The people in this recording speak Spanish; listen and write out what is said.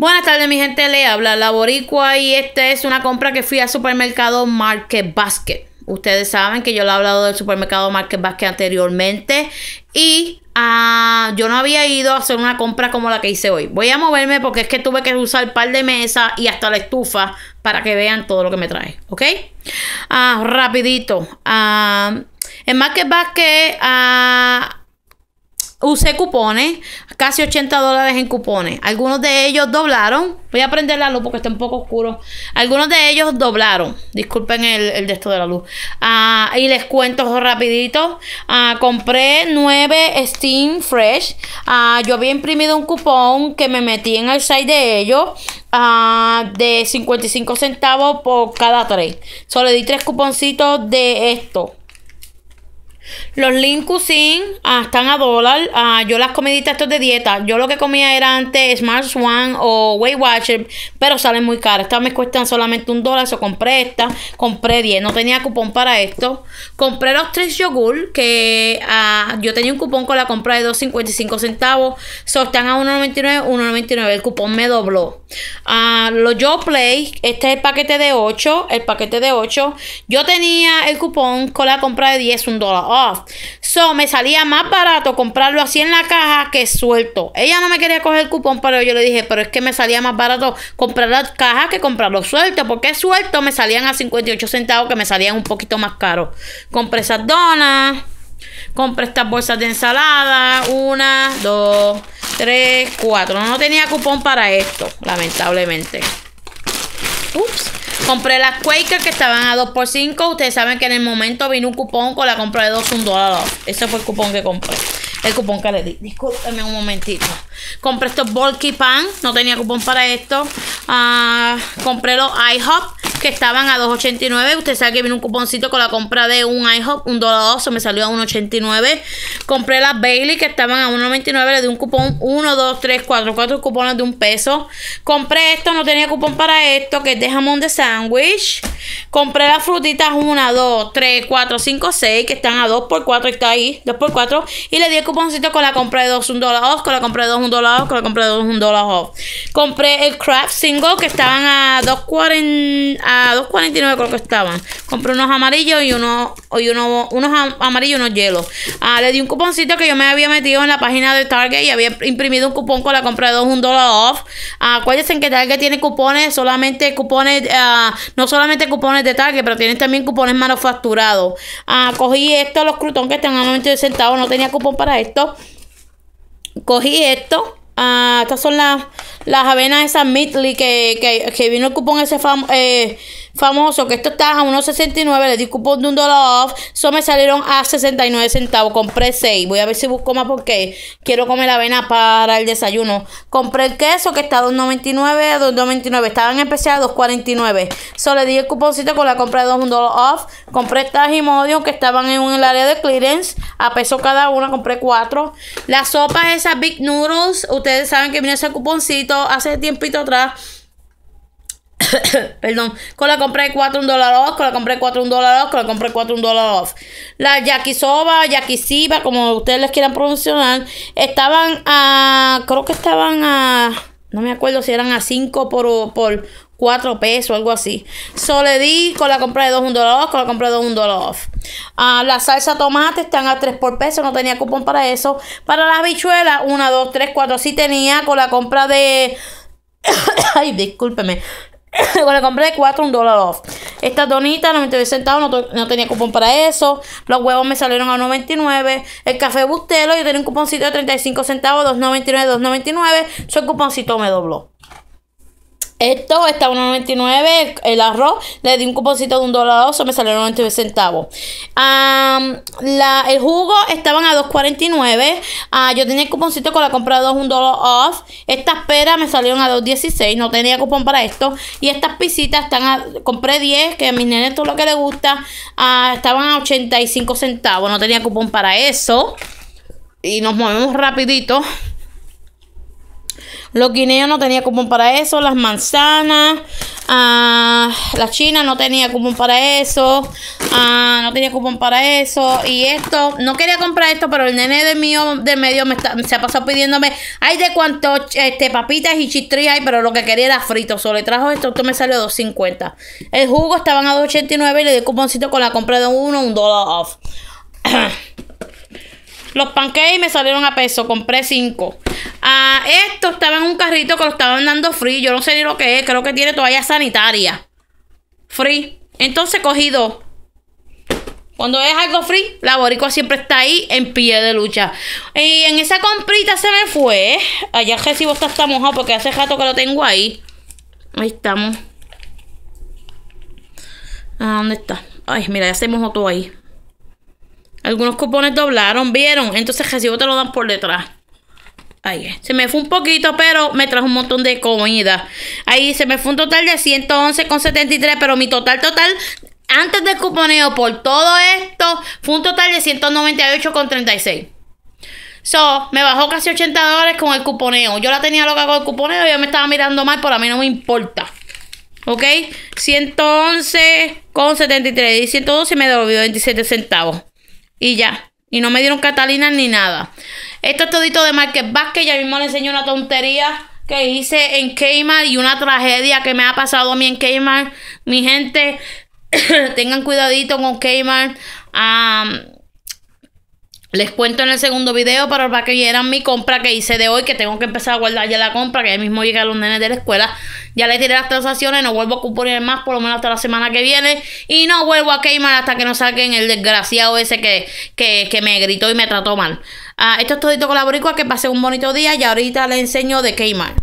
Buenas tardes, mi gente. Le habla la Boricua y esta es una compra que fui al supermercado Market Basket. Ustedes saben que yo le he hablado del supermercado Market Basket anteriormente y ah, yo no había ido a hacer una compra como la que hice hoy. Voy a moverme porque es que tuve que usar el par de mesas y hasta la estufa para que vean todo lo que me trae, ¿ok? Ah, rapidito. Ah, en Market Basket ah, usé cupones, casi 80 dólares en cupones. Algunos de ellos doblaron. Voy a prender la luz porque está un poco oscuro. Algunos de ellos doblaron. Disculpen el, el de esto de la luz. Ah, y les cuento rapidito. Ah, compré 9 Steam Fresh. Ah, yo había imprimido un cupón que me metí en el site de ellos. de 55 centavos por cada 3. Solo le di 3 cuponcitos de esto. Los link cuisine ah, están a dólar. Ah, yo las comiditas estos de dieta. Yo lo que comía era antes Smart Swan o Weight Watcher, pero salen muy caras. Estas me cuestan solamente un dólar. Eso compré esta. Compré 10. No tenía cupón para esto. Compré los tres yogur que ah, yo tenía un cupón con la compra de 2.55 centavos. So, están a 1.99, 1.99. El cupón me dobló. los Yo Play, este es el paquete de 8. El paquete de 8. Yo tenía el cupón con la compra de 10, un dólar. So me salía más barato comprarlo así en la caja que suelto. Ella no me quería coger el cupón, pero yo le dije, pero es que me salía más barato comprar la caja que comprarlo suelto, porque suelto me salían a 58 centavos que me salían un poquito más caro. Compré esas donas. Compré estas bolsas de ensalada. Una, dos, tres, cuatro. No tenía cupón para esto, lamentablemente. Ups. Compré las Quaker que estaban a 2x5. Ustedes saben que en el momento vino un cupón con la compra de 2 un dólar. Ese fue el cupón que compré. El cupón que le di. Discúlpenme un momentito. Compré estos bulky pan. No tenía cupón para esto. Ah, compré los iHop que estaban a 2.89. Usted sabe que vino un cuponcito con la compra de un iHop, un dólar oso, me salió a 1.89. Compré las Bailey que estaban a 1.99, le di un cupón 1, 2, 3, 4, 4 cupones de un peso. Compré esto, no tenía cupón para esto, que es de jamón de sándwich. Compré las frutitas 1, 2, 3, 4, 5, 6, que están a 2 por 4 está ahí, 2 por 4 Y le di el cuponcito con la compra de 2, 1 dólar off, con la compra de 2, 1 dólar off, con la de 2, Compré el Craft que estaban a 2.49 a creo que estaban. Compré unos amarillos y unos y uno, unos amarillos y unos hielos. Ah, le di un cuponcito que yo me había metido en la página de Target y había imprimido un cupón con la compra de $2 un dólar off. Ah, acuérdense que Target tiene cupones, solamente cupones, ah, no solamente cupones de Target, pero tienen también cupones manufacturados. Ah, cogí esto los crutón que están a 90 centavos, no tenía cupón para esto. Cogí esto Ah, estas son las, las avenas esas Midley que, que, que, vino el cupón ese famoso eh, famoso que esto está a 1.69, le di cupón de un dólar off, eso me salieron a 69 centavos, compré 6, voy a ver si busco más porque quiero comer avena para el desayuno, compré el queso que está a 2.99, a 2.99, estaban especiales a 2.49, solo le di el cuponcito con la compra de 2 un dólar off, compré estas modios que estaban en el área de clearance, a peso cada una, compré 4, las sopas esas Big Noodles, ustedes saben que viene ese cuponcito hace tiempito atrás, Perdón. Con la compra de 4 un dólar off, con la compra de 4 un dólar off, con la compra de 4 un dólar off. La yakisoba, yakisiba, como ustedes les quieran promocionar, estaban a. Creo que estaban a. No me acuerdo si eran a 5 por, 4 pesos, algo así. Solo con la compra de 2 un dólar off, con la compra de 2 un dólar off. Ah, la salsa tomate están a 3 por peso, no tenía cupón para eso. Para las habichuelas, 1, 2, 3, 4, Si tenía con la compra de... Ay, discúlpeme. Le compré 4, un dólar off. Estas donitas, 99 centavos, no, tenía cupón para eso. Los huevos me salieron a 99 El café bustelo, yo tenía un cuponcito de 35 centavos, 2.99, 2.99. Su cuponcito me dobló. Esto está a 1.99. El arroz le di un cuponcito de un dólar me salió 99 centavos. la, el jugo estaban a 2.49. Ah, yo tenía el cuponcito con la compra de 2, un dólar off. Estas peras me salieron a 2.16. No tenía cupón para esto. Y estas pisitas están a. Compré 10, que a mis nenes todo lo que les gusta. Ah, estaban a 85 centavos. No tenía cupón para eso. Y nos movemos rapidito. Los guineos no tenía cupón para eso. Las manzanas. Las ah, la china no tenía cupón para eso. Ah, no tenía cupón para eso. Y esto, no quería comprar esto, pero el nene de mío de medio se ha pasado pidiéndome. Hay de cuánto este, papitas y chistri hay, pero lo que quería era frito. Solo le trajo esto, esto me salió a 2.50. El jugo estaban a 2.89 y le di cuponcito con la compra de uno, un dólar off. Los pancakes me salieron a peso, compré 5. Ah, esto estaba en un carrito que lo estaban dando free. Yo no sé ni lo que es. Creo que tiene toalla sanitaria. Free. Entonces cogido. Cuando es algo free, la boricua siempre está ahí en pie de lucha. Y en esa comprita se me fue. Allá el recibo está, mojado porque hace rato que lo tengo ahí. Ahí estamos. Ah, ¿dónde está? Ay, mira, ya se mojó todo ahí. Algunos cupones doblaron, ¿vieron? Entonces el recibo te lo dan por detrás. Eh, se me fue un poquito, pero me trajo un montón de comida. Ahí se me fue un total de 111,73, pero mi total total antes del cuponeo por todo esto fue un total de 198,36. So, me bajó casi 80 dólares con el cuponeo. Yo la tenía loca con el cuponeo, yo me estaba mirando mal, pero a mí no me importa. ¿Ok? 111,73 y 112 me devolvió 27 centavos. Y ya. Y no me dieron Catalina ni nada. Esto es todito de Márquez Vázquez. Ya mismo le enseño una tontería que hice en Kmart y una tragedia que me ha pasado a mí en Kmart. Mi gente, tengan cuidadito con Kmart. Ah, les cuento en el segundo video, para que vieran mi compra que hice de hoy, que tengo que empezar a guardar ya la compra, que ya mismo llega los nenes de la escuela. Ya les diré las transacciones, no vuelvo a componer más, por lo menos hasta la semana que viene. Y no vuelvo a Kmart hasta que no saquen el desgraciado ese que, que, que me gritó y me trató mal. Ah, esto es todito con la boricua, que pase un bonito día y ahorita les enseño de Kmart.